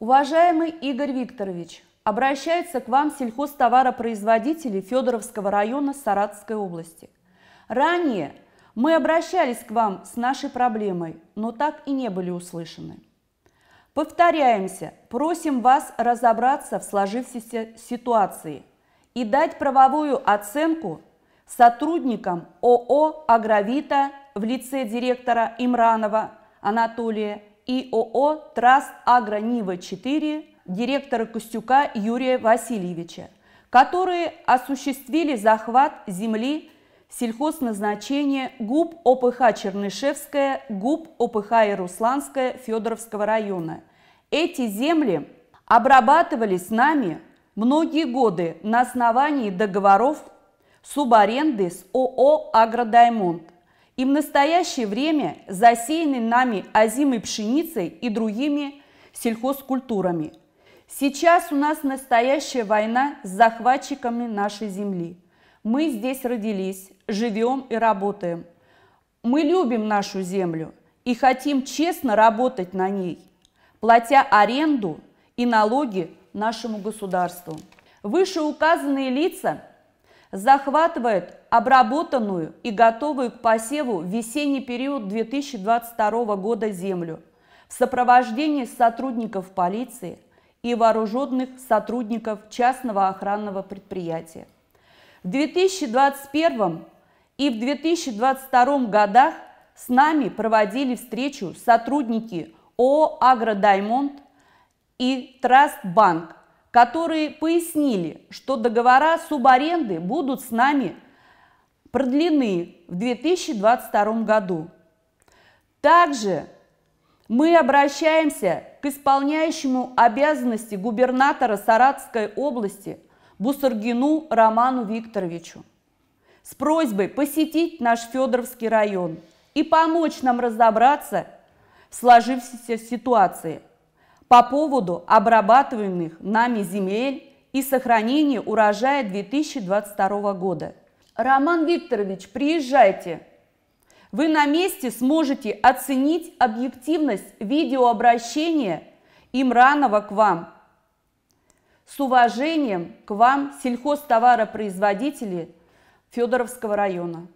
Уважаемый Игорь Викторович, обращается к вам сельхозтоваропроизводители Федоровского района Саратовской области. Ранее мы обращались к вам с нашей проблемой, но так и не были услышаны. Повторяемся, просим вас разобраться в сложившейся ситуации и дать правовую оценку сотрудникам ООО «Агровита» в лице директора Имранова Анатолия ИОО «Траст Агронива-4» директора Костюка Юрия Васильевича, которые осуществили захват земли сельхозназначения ГУП ОПХ Чернышевская, ГУП ОПХ Ирусланская Федоровского района. Эти земли обрабатывались нами многие годы на основании договоров субаренды с ООО «Агродаймонд», и в настоящее время засеянный нами озимой пшеницей и другими сельхозкультурами. Сейчас у нас настоящая война с захватчиками нашей земли. Мы здесь родились, живем и работаем. Мы любим нашу землю и хотим честно работать на ней, платя аренду и налоги нашему государству. Вышеуказанные лица – захватывает обработанную и готовую к посеву весенний период 2022 года землю в сопровождении сотрудников полиции и вооруженных сотрудников частного охранного предприятия. В 2021 и в 2022 годах с нами проводили встречу сотрудники ООО «Агродаймонд» и «Траст Банк», которые пояснили, что договора субаренды будут с нами продлены в 2022 году. Также мы обращаемся к исполняющему обязанности губернатора Саратовской области Бусаргину Роману Викторовичу с просьбой посетить наш Федоровский район и помочь нам разобраться в сложившейся ситуации – по поводу обрабатываемых нами земель и сохранения урожая 2022 года. Роман Викторович, приезжайте! Вы на месте сможете оценить объективность видеообращения Имранова к вам. С уважением к вам сельхозтоваропроизводители Федоровского района.